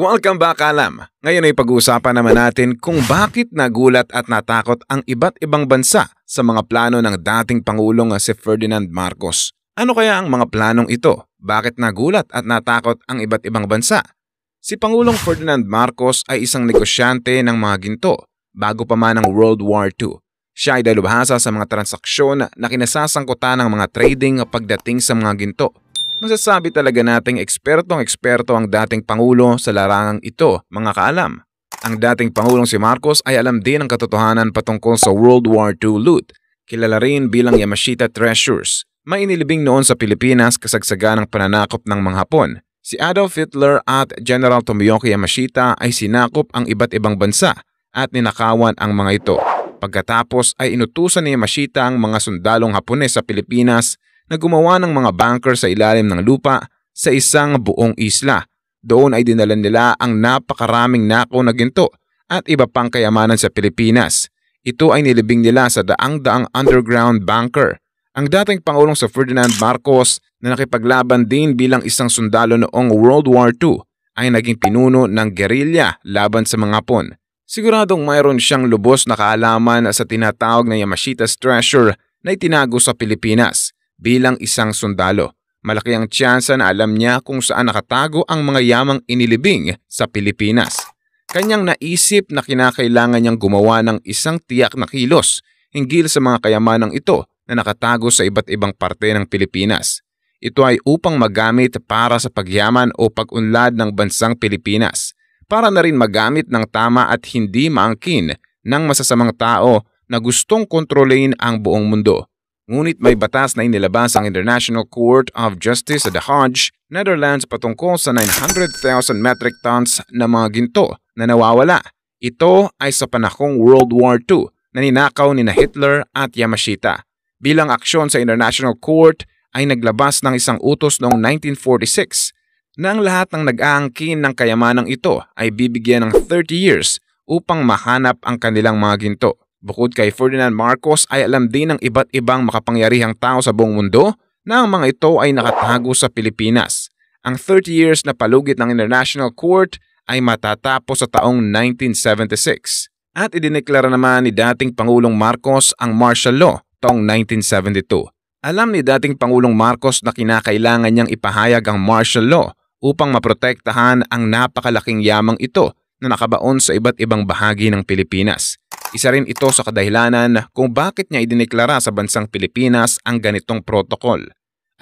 Welcome back Alam! Ngayon ay pag-uusapan naman natin kung bakit nagulat at natakot ang iba't ibang bansa sa mga plano ng dating Pangulong si Ferdinand Marcos. Ano kaya ang mga planong ito? Bakit nagulat at natakot ang iba't ibang bansa? Si Pangulong Ferdinand Marcos ay isang negosyante ng mga ginto bago pa man ang World War II. Siya ay dalubhasa sa mga transaksyon na kinasasangkutan ng mga trading pagdating sa mga ginto Masasabi talaga nating ekspertong eksperto ang dating Pangulo sa larangang ito, mga kaalam. Ang dating Pangulong si Marcos ay alam din ang katotohanan patungkol sa World War II loot. Kilala rin bilang Yamashita Treasures. Mainilibing noon sa Pilipinas kasagsagan ng pananakop ng mga Hapon. Si Adolf Hitler at General Tomoyuki Yamashita ay sinakop ang iba't ibang bansa at ninakawan ang mga ito. Pagkatapos ay inutusan ni Yamashita ang mga sundalong Hapones sa Pilipinas na gumawa ng mga banker sa ilalim ng lupa sa isang buong isla. Doon ay dinala nila ang napakaraming nako na ginto at iba pang kayamanan sa Pilipinas. Ito ay nilibing nila sa daang-daang underground banker. Ang dating Pangulong sa Ferdinand Marcos na nakipaglaban din bilang isang sundalo noong World War II ay naging pinuno ng gerilya laban sa mga Hapon. Siguradong mayroon siyang lubos na kaalaman sa tinatawag na Yamashita's treasure na itinago sa Pilipinas. Bilang isang sundalo, malaki ang tsansa na alam niya kung saan nakatago ang mga yamang inilibing sa Pilipinas. Kanyang naisip na kinakailangan niyang gumawa ng isang tiyak na kilos hinggil sa mga kayamanang ito na nakatago sa iba't ibang parte ng Pilipinas. Ito ay upang magamit para sa pagyaman o pag-unlad ng bansang Pilipinas, para na rin magamit ng tama at hindi maangkin ng masasamang tao na gustong kontrolin ang buong mundo. Ngunit may batas na inilabas ang International Court of Justice sa The Hague, Netherlands patungkol sa 900,000 metric tons na mga ginto na nawawala. Ito ay sa panahong World War II na ninakaw ni na Hitler at Yamashita. Bilang aksyon sa International Court ay naglabas ng isang utos noong 1946 na ang lahat ng nag-aangkin ng kayamanang ito ay bibigyan ng 30 years upang mahanap ang kanilang mga ginto. Bukod kay Ferdinand Marcos ay alam din ng iba't ibang makapangyarihang tao sa buong mundo na ang mga ito ay nakatago sa Pilipinas. Ang 30 years na palugit ng International Court ay matatapos sa taong 1976. At idineklara naman ni dating Pangulong Marcos ang martial law taong 1972. Alam ni dating Pangulong Marcos na kinakailangan niyang ipahayag ang martial law upang maprotektahan ang napakalaking yamang ito na nakabaon sa iba't ibang bahagi ng Pilipinas. Isa rin ito sa kadahilanan kung bakit niya idineklara sa bansang Pilipinas ang ganitong protocol.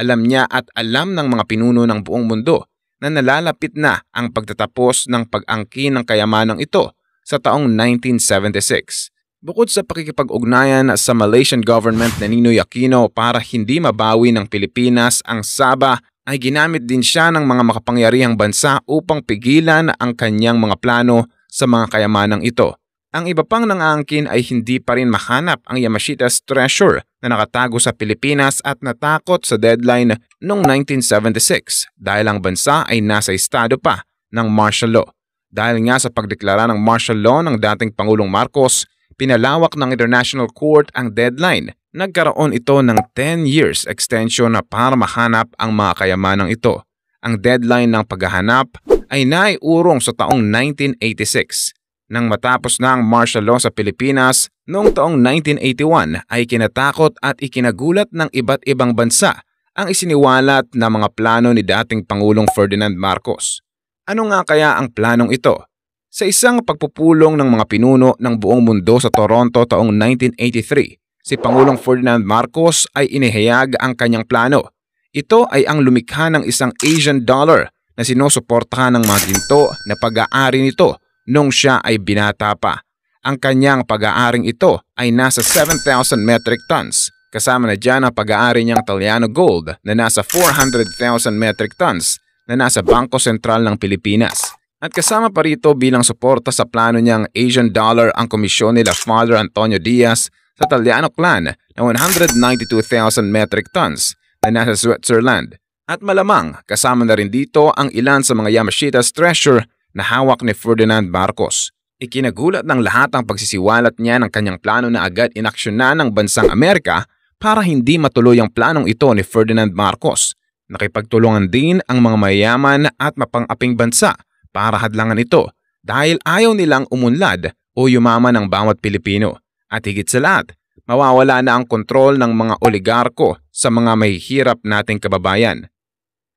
Alam niya at alam ng mga pinuno ng buong mundo na nalalapit na ang pagtatapos ng pag-angkin ng kayamanang ito sa taong 1976. Bukod sa pakikipag-ugnayan sa Malaysian government na Ninoy Aquino para hindi mabawi ng Pilipinas ang Sabah, ay ginamit din siya ng mga makapangyarihang bansa upang pigilan ang kanyang mga plano sa mga kayamanang ito ang iba pang nangangkin ay hindi pa rin mahanap ang Yamashita's treasure na nakatago sa Pilipinas at natakot sa deadline noong 1976 dahil ang bansa ay nasa estado pa ng martial law. Dahil nga sa pagdeklara ng martial law ng dating Pangulong Marcos, pinalawak ng International Court ang deadline. Nagkaroon ito ng 10 years extension na para mahanap ang mga kayamanang ito. Ang deadline ng paghahanap ay naiurong sa taong 1986 nang matapos na ang martial law sa Pilipinas noong taong 1981 ay kinatakot at ikinagulat ng iba't ibang bansa ang isiniwalat na mga plano ni dating Pangulong Ferdinand Marcos. Ano nga kaya ang planong ito? Sa isang pagpupulong ng mga pinuno ng buong mundo sa Toronto taong 1983, si Pangulong Ferdinand Marcos ay inihayag ang kanyang plano. Ito ay ang lumikha ng isang Asian dollar na sinusuportahan ng mga ginto na pag-aari nito nung siya ay binata pa. Ang kanyang pag-aaring ito ay nasa 7,000 metric tons. Kasama na dyan ang pag-aari niyang Taliano Gold na nasa 400,000 metric tons na nasa Bangko Sentral ng Pilipinas. At kasama pa rito bilang suporta sa plano niyang Asian Dollar ang komisyon nila Father Antonio Diaz sa Taliano clan na 192,000 metric tons na nasa Switzerland. At malamang kasama na rin dito ang ilan sa mga Yamashita's treasure na hawak ni Ferdinand Marcos. Ikinagulat ng lahat ang pagsisiwalat niya ng kanyang plano na agad inaksyonan ng bansang Amerika para hindi matuloy ang planong ito ni Ferdinand Marcos. Nakipagtulungan din ang mga mayaman at mapangaping bansa para hadlangan ito dahil ayaw nilang umunlad o yumaman ang bawat Pilipino. At higit sa lahat, mawawala na ang kontrol ng mga oligarko sa mga mahihirap nating kababayan.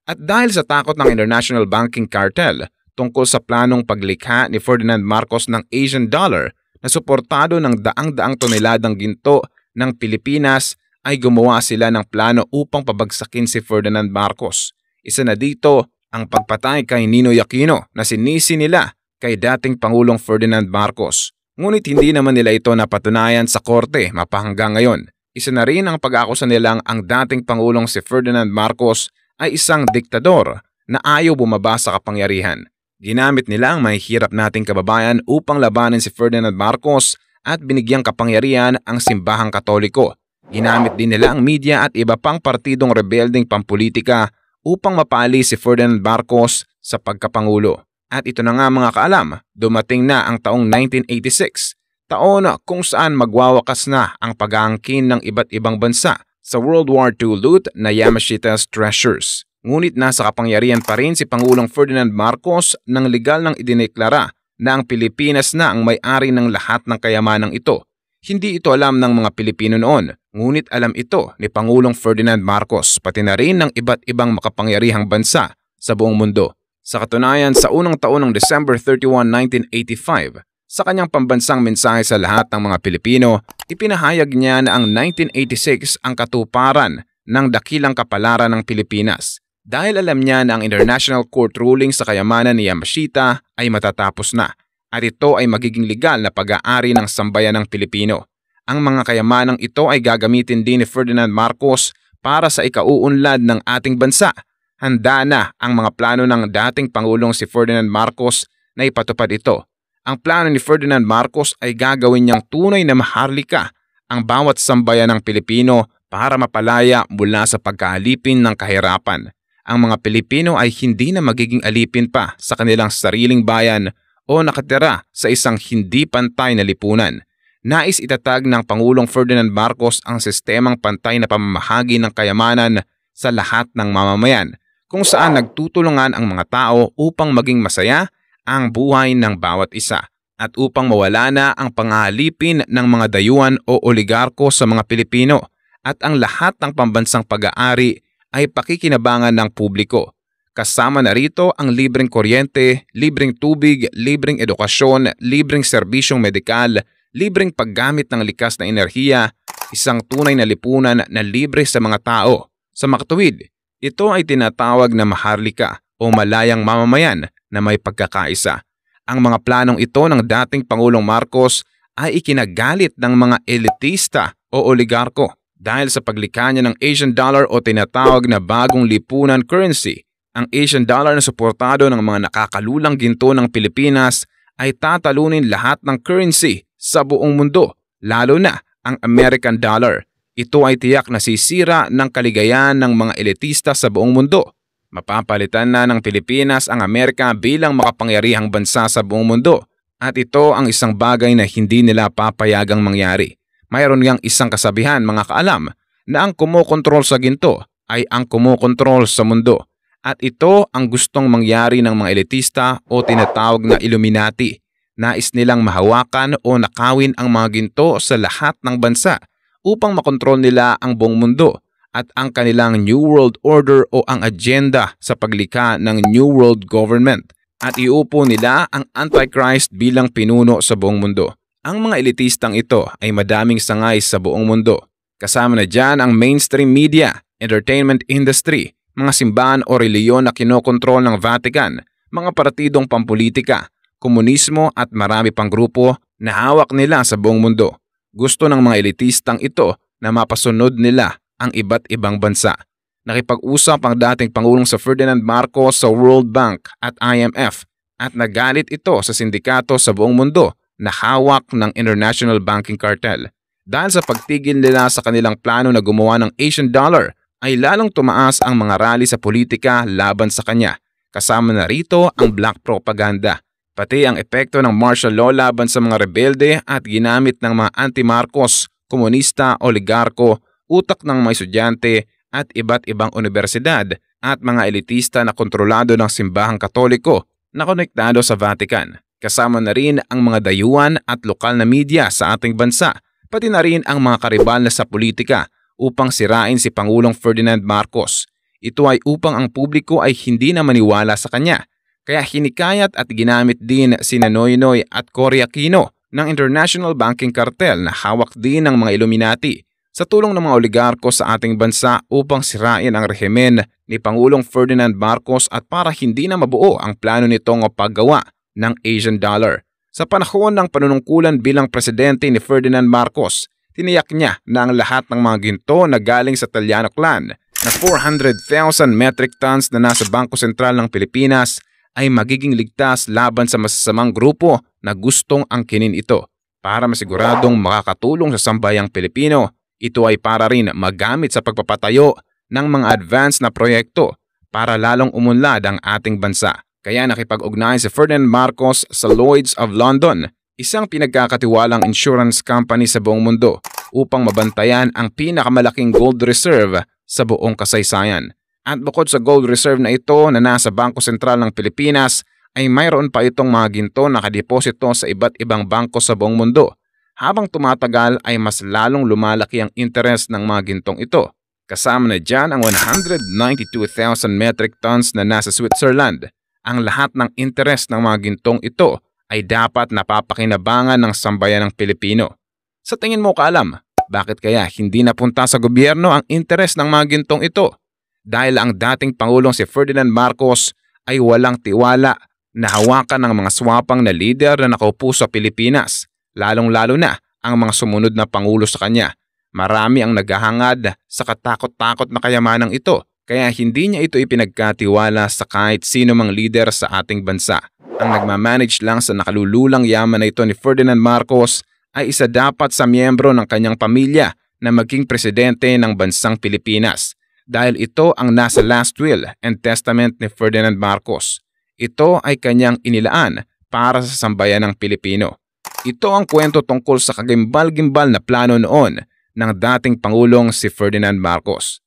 At dahil sa takot ng International Banking Cartel, tungkol sa planong paglikha ni Ferdinand Marcos ng Asian dollar na suportado ng daang-daang toneladang ginto ng Pilipinas ay gumawa sila ng plano upang pabagsakin si Ferdinand Marcos. Isa na dito ang pagpatay kay Ninoy Aquino na sinisi nila kay dating Pangulong Ferdinand Marcos. Ngunit hindi naman nila ito napatunayan sa korte mapahanggang ngayon. Isa na rin ang pag-akusa nilang ang dating Pangulong si Ferdinand Marcos ay isang diktador na ayaw bumaba sa kapangyarihan. Ginamit nila ang mahihirap nating kababayan upang labanin si Ferdinand Marcos at binigyang kapangyarihan ang simbahang katoliko. Ginamit din nila ang media at iba pang partidong rebelding pampolitika upang mapaalis si Ferdinand Marcos sa pagkapangulo. At ito na nga mga kaalam, dumating na ang taong 1986, taon kung saan magwawakas na ang pag-aangkin ng iba't ibang bansa sa World War II loot na Yamashita's treasures. Ngunit nasa kapangyarihan pa rin si Pangulong Ferdinand Marcos nang legal nang idineklara na ang Pilipinas na ang may-ari ng lahat ng kayamanang ito. Hindi ito alam ng mga Pilipino noon, ngunit alam ito ni Pangulong Ferdinand Marcos pati na rin ng iba't ibang makapangyarihang bansa sa buong mundo. Sa katunayan, sa unang taon ng December 31, 1985, sa kanyang pambansang mensahe sa lahat ng mga Pilipino, ipinahayag niya na ang 1986 ang katuparan ng dakilang kapalaran ng Pilipinas dahil alam niya na ang International Court ruling sa kayamanan ni Yamashita ay matatapos na at ito ay magiging legal na pag-aari ng sambayan ng Pilipino. Ang mga kayamanang ito ay gagamitin din ni Ferdinand Marcos para sa ikauunlad ng ating bansa. Handa na ang mga plano ng dating Pangulong si Ferdinand Marcos na ipatupad ito. Ang plano ni Ferdinand Marcos ay gagawin niyang tunay na maharlika ang bawat sambayan ng Pilipino para mapalaya mula sa pagkahalipin ng kahirapan ang mga Pilipino ay hindi na magiging alipin pa sa kanilang sariling bayan o nakatira sa isang hindi pantay na lipunan. Nais itatag ng Pangulong Ferdinand Marcos ang sistemang pantay na pamamahagi ng kayamanan sa lahat ng mamamayan kung saan nagtutulungan ang mga tao upang maging masaya ang buhay ng bawat isa at upang mawala na ang pangalipin ng mga dayuan o oligarko sa mga Pilipino at ang lahat ng pambansang pag-aari ay pakikinabangan ng publiko. Kasama na rito ang libreng kuryente, libreng tubig, libreng edukasyon, libreng serbisyong medikal, libreng paggamit ng likas na enerhiya, isang tunay na lipunan na libre sa mga tao. Sa makatuwid, ito ay tinatawag na maharlika o malayang mamamayan na may pagkakaisa. Ang mga planong ito ng dating Pangulong Marcos ay ikinagalit ng mga elitista o oligarko dahil sa paglikha niya ng Asian dollar o tinatawag na bagong lipunan currency. Ang Asian dollar na suportado ng mga nakakalulang ginto ng Pilipinas ay tatalunin lahat ng currency sa buong mundo, lalo na ang American dollar. Ito ay tiyak na sisira ng kaligayahan ng mga elitista sa buong mundo. Mapapalitan na ng Pilipinas ang Amerika bilang makapangyarihang bansa sa buong mundo at ito ang isang bagay na hindi nila papayagang mangyari. Mayroon ngang isang kasabihan mga kaalam na ang kumokontrol sa ginto ay ang kumokontrol sa mundo. At ito ang gustong mangyari ng mga elitista o tinatawag na Illuminati. Nais nilang mahawakan o nakawin ang mga ginto sa lahat ng bansa upang makontrol nila ang buong mundo at ang kanilang New World Order o ang agenda sa paglika ng New World Government at iupo nila ang Antichrist bilang pinuno sa buong mundo. Ang mga elitistang ito ay madaming sangay sa buong mundo. Kasama na dyan ang mainstream media, entertainment industry, mga simbahan o reliyon na kinokontrol ng Vatican, mga partidong pampolitika, komunismo at marami pang grupo na hawak nila sa buong mundo. Gusto ng mga elitistang ito na mapasunod nila ang iba't ibang bansa. Nakipag-usap ang dating Pangulong sa Ferdinand Marcos sa World Bank at IMF at nagalit ito sa sindikato sa buong mundo na hawak ng International Banking Cartel. Dahil sa pagtigil nila sa kanilang plano na gumawa ng Asian dollar ay lalong tumaas ang mga rally sa politika laban sa kanya. Kasama na rito ang black propaganda, pati ang epekto ng martial law laban sa mga rebelde at ginamit ng mga anti-Marcos, komunista, oligarko, utak ng mga estudyante at iba't ibang universidad at mga elitista na kontrolado ng simbahang katoliko na konektado sa Vatican. Kasama na rin ang mga dayuan at lokal na media sa ating bansa, pati na rin ang mga karibal na sa politika upang sirain si Pangulong Ferdinand Marcos. Ito ay upang ang publiko ay hindi na maniwala sa kanya. Kaya hinikayat at ginamit din si Nanoynoy at Cory Aquino ng International Banking Cartel na hawak din ng mga Illuminati sa tulong ng mga oligarko sa ating bansa upang sirain ang rehimen ni Pangulong Ferdinand Marcos at para hindi na mabuo ang plano nitong paggawa ng Asian dollar. Sa panahon ng panunungkulan bilang presidente ni Ferdinand Marcos, tiniyak niya na ang lahat ng mga ginto na galing sa Taliano clan na 400,000 metric tons na nasa Bangko Sentral ng Pilipinas ay magiging ligtas laban sa masasamang grupo na gustong angkinin ito. Para masiguradong makakatulong sa sambayang Pilipino, ito ay para rin magamit sa pagpapatayo ng mga advanced na proyekto para lalong umunlad ang ating bansa. Kaya nakipag-ugnayan si Ferdinand Marcos sa Lloyds of London, isang pinagkakatiwalang insurance company sa buong mundo upang mabantayan ang pinakamalaking gold reserve sa buong kasaysayan. At bukod sa gold reserve na ito na nasa Bangko Sentral ng Pilipinas, ay mayroon pa itong mga ginto na kadeposito sa iba't ibang bangko sa buong mundo. Habang tumatagal ay mas lalong lumalaki ang interest ng mga gintong ito. Kasama na dyan ang 192,000 metric tons na nasa Switzerland, ang lahat ng interes ng mga gintong ito ay dapat napapakinabangan ng sambayan ng Pilipino. Sa tingin mo kaalam, bakit kaya hindi napunta sa gobyerno ang interes ng mga gintong ito? Dahil ang dating Pangulong si Ferdinand Marcos ay walang tiwala na hawakan ng mga swapang na lider na nakaupo sa Pilipinas, lalong-lalo na ang mga sumunod na Pangulo sa kanya. Marami ang naghahangad sa katakot-takot na kayamanang ito kaya hindi niya ito ipinagkatiwala sa kahit sino mang lider sa ating bansa. Ang nagmamanage lang sa nakalululang yaman na ito ni Ferdinand Marcos ay isa dapat sa miyembro ng kanyang pamilya na maging presidente ng bansang Pilipinas dahil ito ang nasa last will and testament ni Ferdinand Marcos. Ito ay kanyang inilaan para sa sambayan ng Pilipino. Ito ang kwento tungkol sa kagimbal-gimbal na plano noon ng dating Pangulong si Ferdinand Marcos.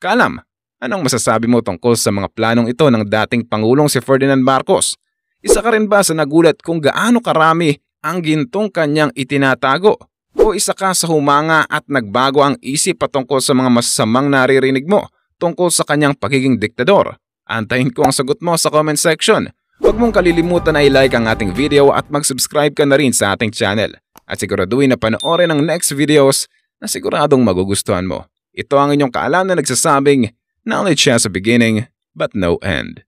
Kalam, Anong masasabi mo tungkol sa mga planong ito ng dating Pangulong si Ferdinand Marcos? Isa ka rin ba sa nagulat kung gaano karami ang gintong kanyang itinatago? O isa ka sa humanga at nagbago ang isip patungkol sa mga masasamang naririnig mo tungkol sa kanyang pagiging diktador? Antayin ko ang sagot mo sa comment section. Huwag mong kalilimutan na i-like ang ating video at mag-subscribe ka na rin sa ating channel. At siguraduhin na panoorin ang next videos na siguradong magugustuhan mo. Ito ang inyong kaalam na nagsasabing, Knowledge has a beginning, but no end.